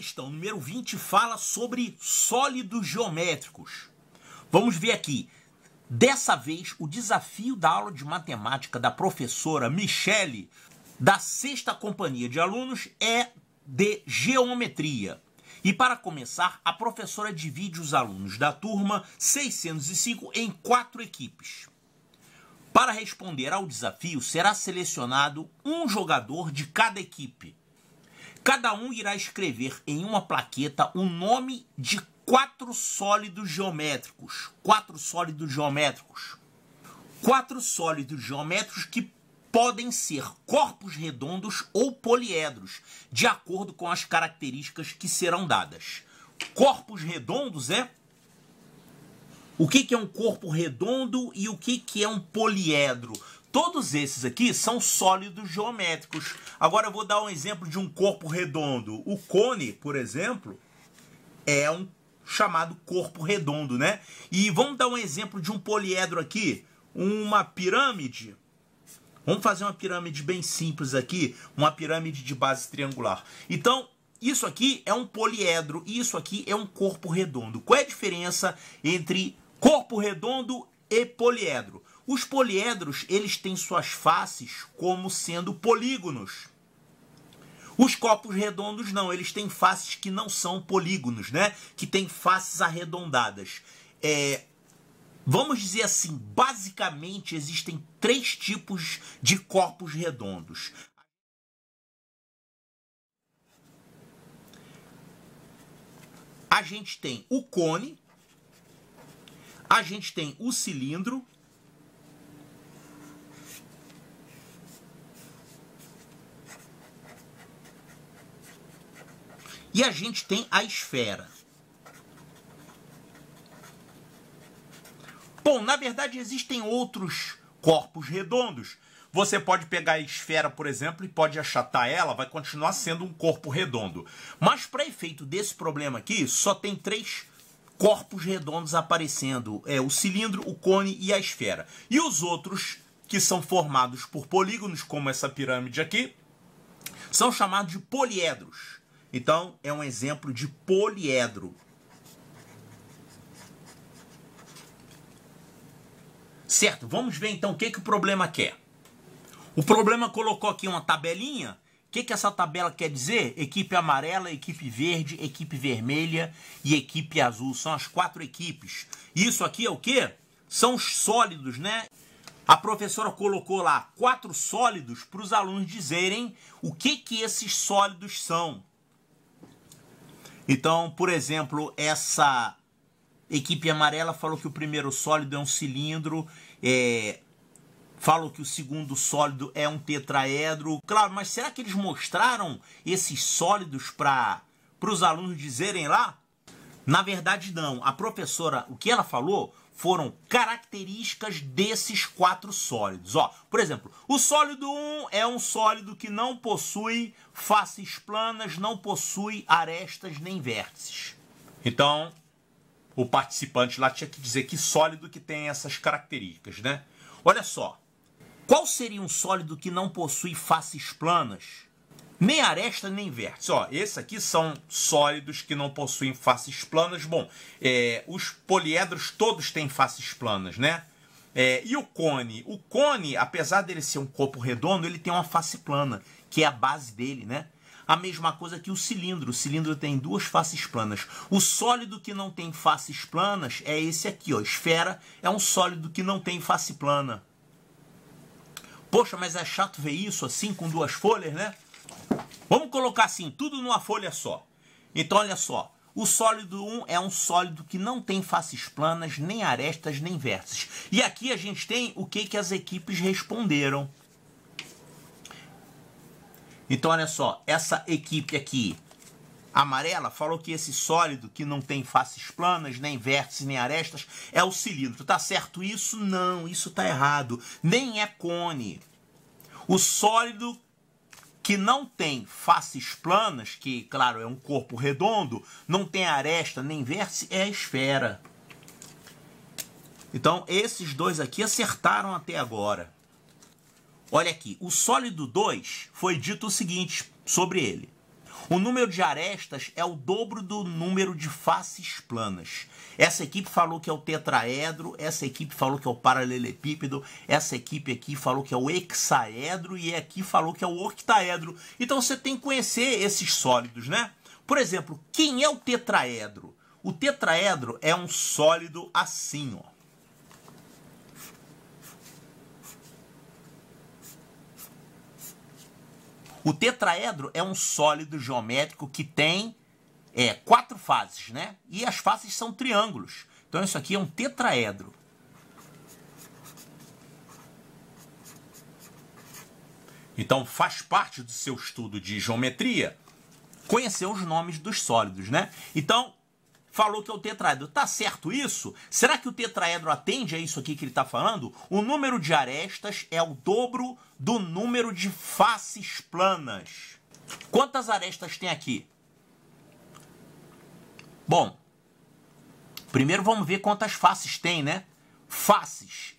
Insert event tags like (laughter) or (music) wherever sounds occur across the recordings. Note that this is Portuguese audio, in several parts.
questão número 20 fala sobre sólidos geométricos. Vamos ver aqui. Dessa vez, o desafio da aula de matemática da professora Michele, da sexta companhia de alunos, é de geometria. E para começar, a professora divide os alunos da turma 605 em quatro equipes. Para responder ao desafio, será selecionado um jogador de cada equipe Cada um irá escrever em uma plaqueta o nome de quatro sólidos geométricos. Quatro sólidos geométricos. Quatro sólidos geométricos que podem ser corpos redondos ou poliedros, de acordo com as características que serão dadas. Corpos redondos é o que, é um corpo redondo e o que é um poliedro? Todos esses aqui são sólidos geométricos. Agora eu vou dar um exemplo de um corpo redondo. O cone, por exemplo, é um chamado corpo redondo, né? E vamos dar um exemplo de um poliedro aqui, uma pirâmide. Vamos fazer uma pirâmide bem simples aqui, uma pirâmide de base triangular. Então, isso aqui é um poliedro e isso aqui é um corpo redondo. Qual é a diferença entre corpo redondo e poliedro? Os poliedros, eles têm suas faces como sendo polígonos. Os copos redondos não, eles têm faces que não são polígonos, né? Que têm faces arredondadas. É, vamos dizer assim, basicamente existem três tipos de corpos redondos. A gente tem o cone, a gente tem o cilindro E a gente tem a esfera. Bom, na verdade existem outros corpos redondos. Você pode pegar a esfera, por exemplo, e pode achatar ela, vai continuar sendo um corpo redondo. Mas para efeito desse problema aqui, só tem três corpos redondos aparecendo. É o cilindro, o cone e a esfera. E os outros, que são formados por polígonos, como essa pirâmide aqui, são chamados de poliedros. Então, é um exemplo de poliedro. Certo, vamos ver então o que, que o problema quer. O problema colocou aqui uma tabelinha. O que, que essa tabela quer dizer? Equipe amarela, equipe verde, equipe vermelha e equipe azul. São as quatro equipes. Isso aqui é o que? São os sólidos, né? A professora colocou lá quatro sólidos para os alunos dizerem o que, que esses sólidos são. Então, por exemplo, essa equipe amarela falou que o primeiro sólido é um cilindro, é, falam que o segundo sólido é um tetraedro. Claro, mas será que eles mostraram esses sólidos para os alunos dizerem lá? Na verdade, não. A professora, o que ela falou foram características desses quatro sólidos. Ó, por exemplo, o sólido 1 é um sólido que não possui faces planas, não possui arestas nem vértices. Então, o participante lá tinha que dizer que sólido que tem essas características, né? Olha só, qual seria um sólido que não possui faces planas, nem aresta, nem vértice. Ó, esse aqui são sólidos que não possuem faces planas. Bom, é, os poliedros todos têm faces planas, né? É, e o cone? O cone, apesar dele ser um corpo redondo, ele tem uma face plana, que é a base dele, né? A mesma coisa que o cilindro. O cilindro tem duas faces planas. O sólido que não tem faces planas é esse aqui, ó. Esfera é um sólido que não tem face plana. Poxa, mas é chato ver isso assim, com duas folhas, né? Vamos colocar assim, tudo numa folha só. Então olha só, o sólido 1 é um sólido que não tem faces planas, nem arestas, nem vértices. E aqui a gente tem o que, que as equipes responderam. Então olha só, essa equipe aqui amarela falou que esse sólido que não tem faces planas, nem vértices, nem arestas é o cilindro. Tá certo isso? Não, isso tá errado. Nem é cone. O sólido que não tem faces planas, que, claro, é um corpo redondo, não tem aresta nem vértice, é a esfera. Então, esses dois aqui acertaram até agora. Olha aqui, o sólido 2 foi dito o seguinte sobre ele. O número de arestas é o dobro do número de faces planas. Essa equipe falou que é o tetraedro, essa equipe falou que é o paralelepípedo, essa equipe aqui falou que é o hexaedro e aqui falou que é o octaedro. Então você tem que conhecer esses sólidos, né? Por exemplo, quem é o tetraedro? O tetraedro é um sólido assim, ó. O tetraedro é um sólido geométrico que tem é, quatro faces, né? E as faces são triângulos. Então isso aqui é um tetraedro. Então faz parte do seu estudo de geometria conhecer os nomes dos sólidos, né? Então falou que é o tetraedro. Tá certo isso? Será que o tetraedro atende a isso aqui que ele está falando? O número de arestas é o dobro do número de faces planas. Quantas arestas tem aqui? Bom, primeiro vamos ver quantas faces tem, né? Faces.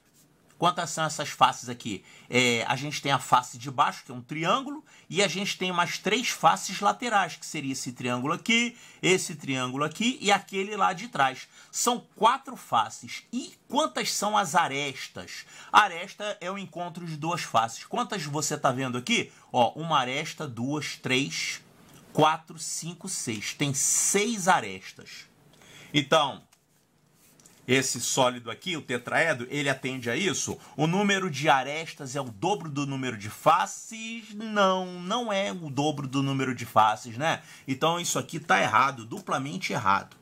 Quantas são essas faces aqui? É, a gente tem a face de baixo, que é um triângulo, e a gente tem mais três faces laterais, que seria esse triângulo aqui, esse triângulo aqui e aquele lá de trás. São quatro faces. E quantas são as arestas? Aresta é o encontro de duas faces. Quantas você está vendo aqui? Ó, uma aresta, duas, três, quatro, cinco, seis. Tem seis arestas. Então, esse sólido aqui, o tetraedro, ele atende a isso? O número de arestas é o dobro do número de faces? Não, não é o dobro do número de faces, né? Então isso aqui está errado, duplamente errado.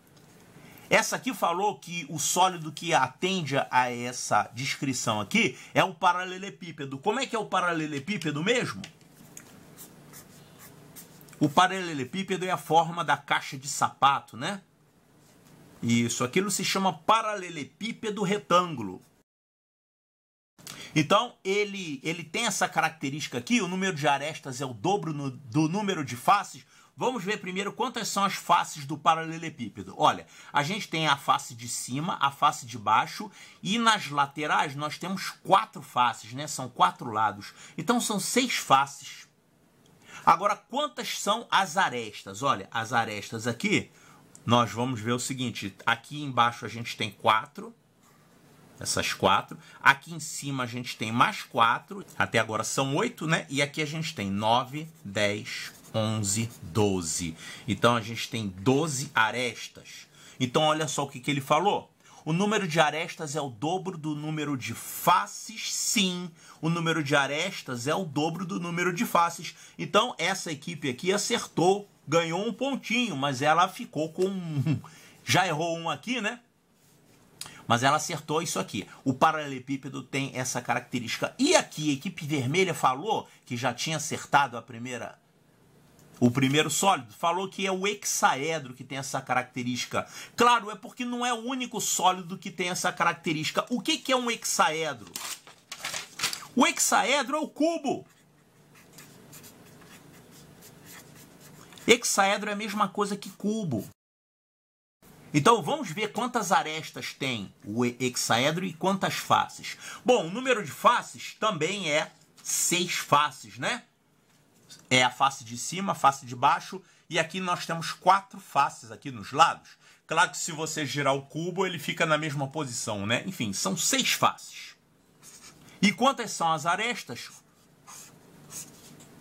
Essa aqui falou que o sólido que atende a essa descrição aqui é o paralelepípedo. Como é que é o paralelepípedo mesmo? O paralelepípedo é a forma da caixa de sapato, né? Isso, aquilo se chama paralelepípedo retângulo. Então, ele, ele tem essa característica aqui, o número de arestas é o dobro no, do número de faces. Vamos ver primeiro quantas são as faces do paralelepípedo. Olha, a gente tem a face de cima, a face de baixo e nas laterais nós temos quatro faces, né? São quatro lados. Então são seis faces. Agora, quantas são as arestas? Olha, as arestas aqui nós vamos ver o seguinte, aqui embaixo a gente tem 4, essas 4, aqui em cima a gente tem mais 4, até agora são 8, né? E aqui a gente tem 9, 10, 11, 12. Então a gente tem 12 arestas. Então olha só o que, que ele falou. O número de arestas é o dobro do número de faces, sim. O número de arestas é o dobro do número de faces. Então, essa equipe aqui acertou ganhou um pontinho, mas ela ficou com. (laughs) Já errou um aqui, né? Mas ela acertou isso aqui. O paralelepípedo tem essa característica. E aqui a equipe vermelha falou que já tinha acertado a primeira o primeiro sólido, falou que é o hexaedro que tem essa característica. Claro, é porque não é o único sólido que tem essa característica. O que, que é um hexaedro? O hexaedro é o cubo. Hexaedro é a mesma coisa que cubo. Então vamos ver quantas arestas tem o hexaedro e quantas faces. Bom, o número de faces também é seis faces, né? É a face de cima, a face de baixo, e aqui nós temos quatro faces aqui nos lados. Claro que se você girar o cubo, ele fica na mesma posição, né? Enfim, são seis faces. E quantas são as arestas?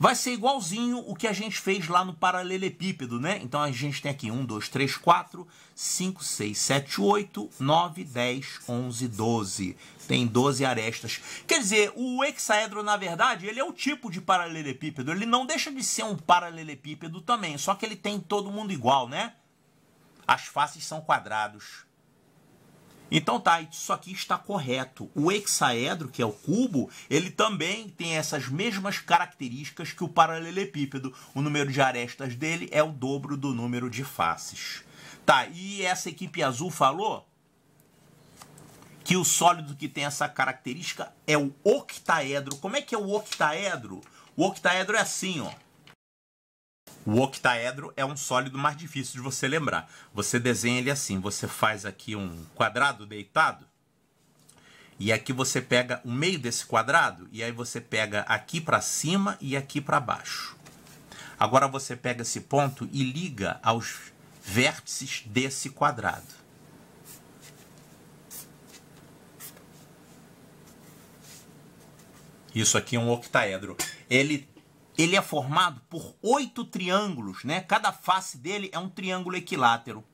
Vai ser igualzinho o que a gente fez lá no paralelepípedo, né? Então a gente tem aqui 1, 2, 3, 4, 5, 6, 7, 8, 9, 10, 11, 12. Tem 12 arestas. Quer dizer, o hexaedro, na verdade, ele é o tipo de paralelepípedo. Ele não deixa de ser um paralelepípedo também, só que ele tem todo mundo igual, né? As faces são quadrados. Então tá, isso aqui está correto. O hexaedro, que é o cubo, ele também tem essas mesmas características que o paralelepípedo. O número de arestas dele é o dobro do número de faces. Tá, e essa equipe azul falou que o sólido que tem essa característica é o octaedro. Como é que é o octaedro? O octaedro é assim, ó. O octaedro é um sólido mais difícil de você lembrar. Você desenha ele assim, você faz aqui um quadrado deitado, e aqui você pega o meio desse quadrado, e aí você pega aqui para cima e aqui para baixo. Agora você pega esse ponto e liga aos vértices desse quadrado. Isso aqui é um octaedro. Ele ele é formado por oito triângulos, né? Cada face dele é um triângulo equilátero.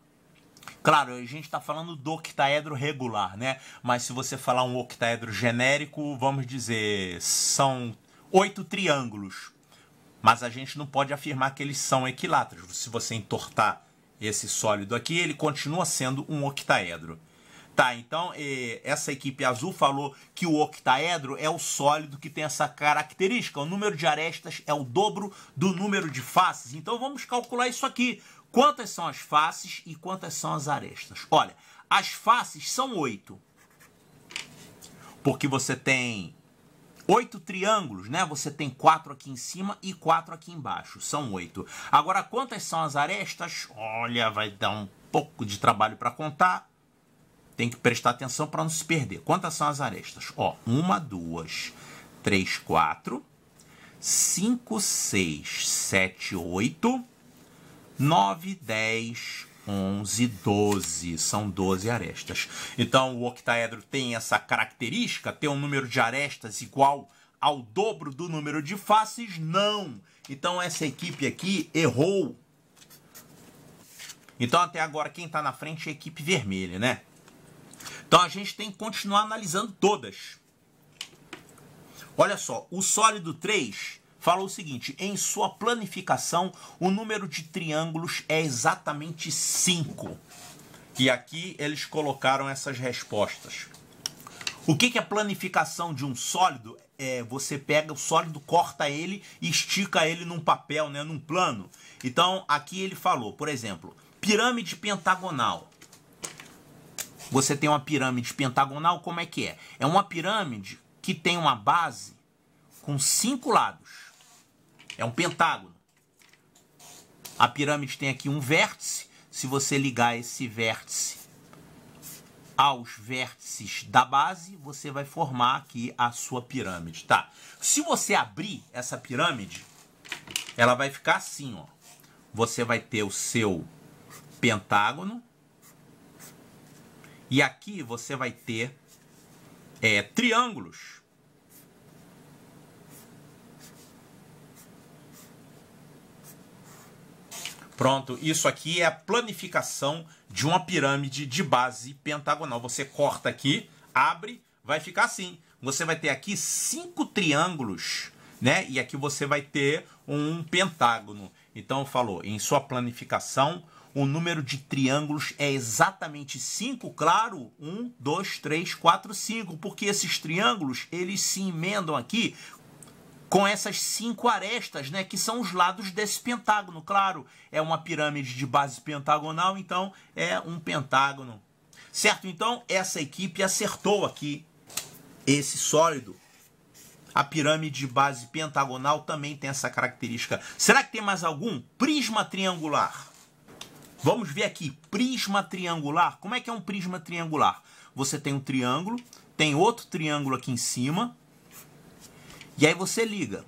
Claro, a gente está falando do octaedro regular, né? Mas se você falar um octaedro genérico, vamos dizer, são oito triângulos. Mas a gente não pode afirmar que eles são equiláteros. Se você entortar esse sólido aqui, ele continua sendo um octaedro. Tá, então essa equipe azul falou que o octaedro é o sólido que tem essa característica. O número de arestas é o dobro do número de faces. Então vamos calcular isso aqui. Quantas são as faces e quantas são as arestas? Olha, as faces são oito. Porque você tem oito triângulos, né? Você tem quatro aqui em cima e quatro aqui embaixo. São oito. Agora, quantas são as arestas? Olha, vai dar um pouco de trabalho para contar tem que prestar atenção para não se perder. Quantas são as arestas? Ó, uma, duas, três, quatro, cinco, seis, sete, oito, nove, dez, 11, 12, são 12 arestas. Então o octaedro tem essa característica, ter um número de arestas igual ao dobro do número de faces? Não. Então essa equipe aqui errou. Então até agora quem está na frente é a equipe vermelha, né? Então a gente tem que continuar analisando todas. Olha só, o sólido 3 fala o seguinte: em sua planificação, o número de triângulos é exatamente 5. E aqui eles colocaram essas respostas. O que, que é planificação de um sólido? É, você pega o sólido, corta ele e estica ele num papel, né, num plano. Então, aqui ele falou, por exemplo, pirâmide pentagonal você tem uma pirâmide pentagonal, como é que é? É uma pirâmide que tem uma base com cinco lados. É um pentágono. A pirâmide tem aqui um vértice. Se você ligar esse vértice aos vértices da base, você vai formar aqui a sua pirâmide, tá? Se você abrir essa pirâmide, ela vai ficar assim, ó. Você vai ter o seu pentágono, e aqui você vai ter é, triângulos. Pronto, isso aqui é a planificação de uma pirâmide de base pentagonal. Você corta aqui, abre, vai ficar assim. Você vai ter aqui cinco triângulos, né? E aqui você vai ter um pentágono. Então, falou, em sua planificação, o número de triângulos é exatamente 5, claro, 1, 2, 3, 4, 5, porque esses triângulos, eles se emendam aqui com essas cinco arestas, né, que são os lados desse pentágono. Claro, é uma pirâmide de base pentagonal, então é um pentágono. Certo? Então, essa equipe acertou aqui esse sólido. A pirâmide de base pentagonal também tem essa característica. Será que tem mais algum? Prisma triangular. Vamos ver aqui, prisma triangular. Como é que é um prisma triangular? Você tem um triângulo, tem outro triângulo aqui em cima, e aí você liga.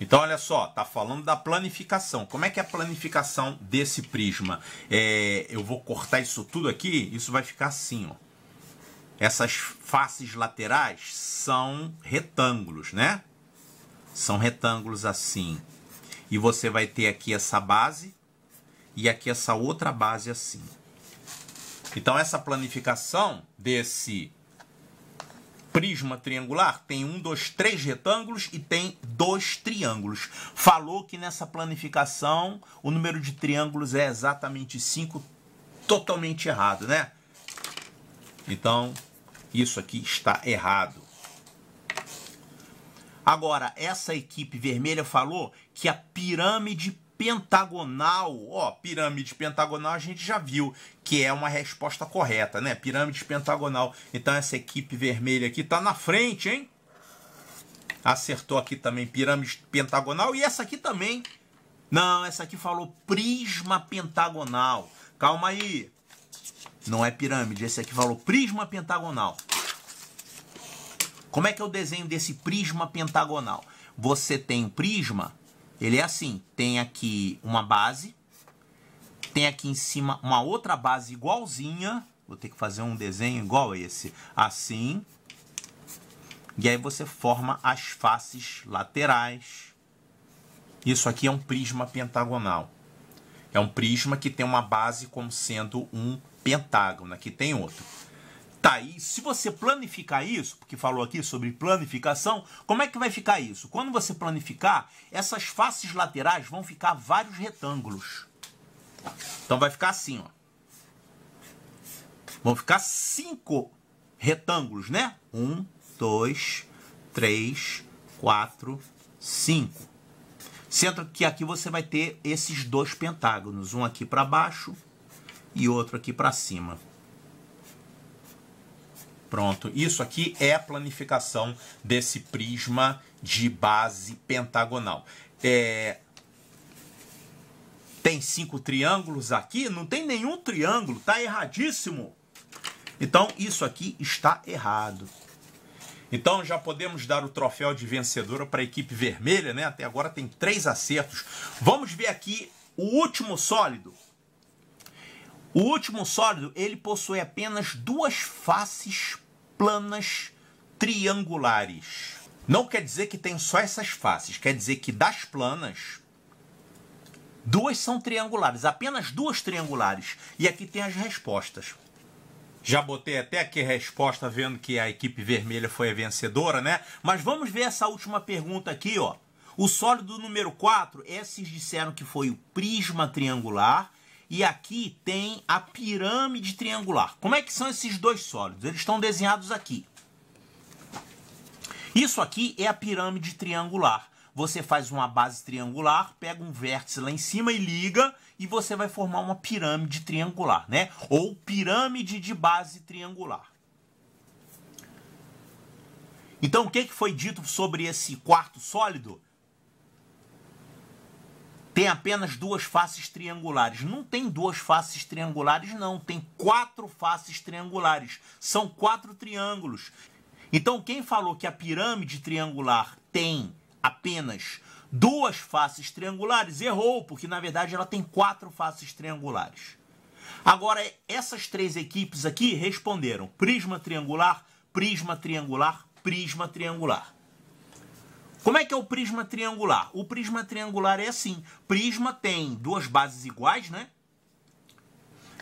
Então, olha só, tá falando da planificação. Como é que é a planificação desse prisma? É, eu vou cortar isso tudo aqui, isso vai ficar assim, ó. Essas faces laterais são retângulos, né? São retângulos assim. E você vai ter aqui essa base e aqui essa outra base assim. Então essa planificação desse prisma triangular tem um, dois, três retângulos e tem dois triângulos. Falou que nessa planificação o número de triângulos é exatamente cinco, totalmente errado, né? Então, isso aqui está errado. Agora, essa equipe vermelha falou que a pirâmide pentagonal, ó, pirâmide pentagonal a gente já viu que é uma resposta correta, né? Pirâmide pentagonal. Então essa equipe vermelha aqui tá na frente, hein? Acertou aqui também pirâmide pentagonal e essa aqui também. Não, essa aqui falou prisma pentagonal. Calma aí. Não é pirâmide, esse aqui falou prisma pentagonal. Como é que é o desenho desse prisma pentagonal? Você tem o prisma ele é assim, tem aqui uma base, tem aqui em cima uma outra base igualzinha, vou ter que fazer um desenho igual a esse, assim, e aí você forma as faces laterais. Isso aqui é um prisma pentagonal. É um prisma que tem uma base como sendo um pentágono, aqui tem outro. Tá, aí? se você planificar isso, porque falou aqui sobre planificação, como é que vai ficar isso? Quando você planificar, essas faces laterais vão ficar vários retângulos. Então vai ficar assim, ó. Vão ficar cinco retângulos, né? Um, dois, três, quatro, cinco. Sendo que aqui você vai ter esses dois pentágonos, um aqui para baixo e outro aqui para cima. Pronto, isso aqui é a planificação desse prisma de base pentagonal. É... Tem cinco triângulos aqui? Não tem nenhum triângulo, tá erradíssimo. Então, isso aqui está errado. Então já podemos dar o troféu de vencedora para a equipe vermelha, né? Até agora tem três acertos. Vamos ver aqui o último sólido. O último sólido, ele possui apenas duas faces planas triangulares. Não quer dizer que tem só essas faces, quer dizer que das planas, duas são triangulares, apenas duas triangulares. E aqui tem as respostas. Já botei até aqui a resposta vendo que a equipe vermelha foi a vencedora, né? Mas vamos ver essa última pergunta aqui, ó. O sólido número 4, esses disseram que foi o prisma triangular e aqui tem a pirâmide triangular. Como é que são esses dois sólidos? Eles estão desenhados aqui. Isso aqui é a pirâmide triangular. Você faz uma base triangular, pega um vértice lá em cima e liga e você vai formar uma pirâmide triangular, né? Ou pirâmide de base triangular. Então, o que, que foi dito sobre esse quarto sólido? tem apenas duas faces triangulares. Não tem duas faces triangulares, não. Tem quatro faces triangulares. São quatro triângulos. Então, quem falou que a pirâmide triangular tem apenas duas faces triangulares, errou, porque na verdade ela tem quatro faces triangulares. Agora, essas três equipes aqui responderam prisma triangular, prisma triangular, prisma triangular. Como é que é o prisma triangular? O prisma triangular é assim. Prisma tem duas bases iguais, né?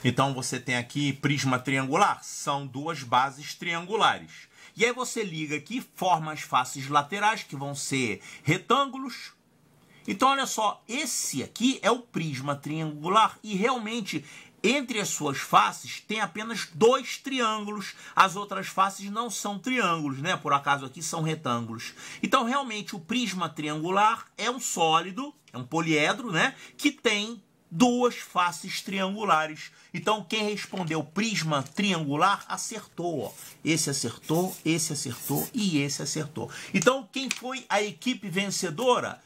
Então você tem aqui prisma triangular, são duas bases triangulares. E aí você liga aqui, forma as faces laterais, que vão ser retângulos. Então olha só, esse aqui é o prisma triangular e realmente entre as suas faces tem apenas dois triângulos, as outras faces não são triângulos, né? Por acaso aqui são retângulos. Então, realmente, o prisma triangular é um sólido, é um poliedro, né? Que tem duas faces triangulares. Então, quem respondeu prisma triangular acertou. Ó. Esse acertou, esse acertou e esse acertou. Então, quem foi a equipe vencedora?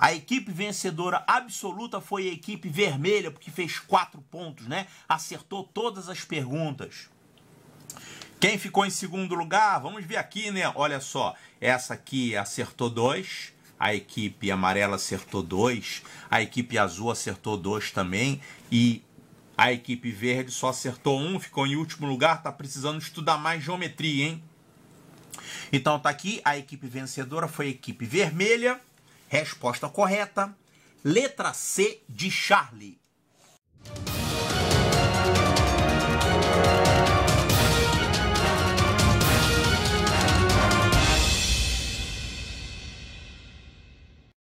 A equipe vencedora absoluta foi a equipe vermelha, porque fez quatro pontos, né? Acertou todas as perguntas. Quem ficou em segundo lugar? Vamos ver aqui, né? Olha só, essa aqui acertou dois. A equipe amarela acertou dois. A equipe azul acertou dois também. E a equipe verde só acertou um, ficou em último lugar. Tá precisando estudar mais geometria, hein? Então tá aqui, a equipe vencedora foi a equipe vermelha. Resposta correta, letra C de Charlie.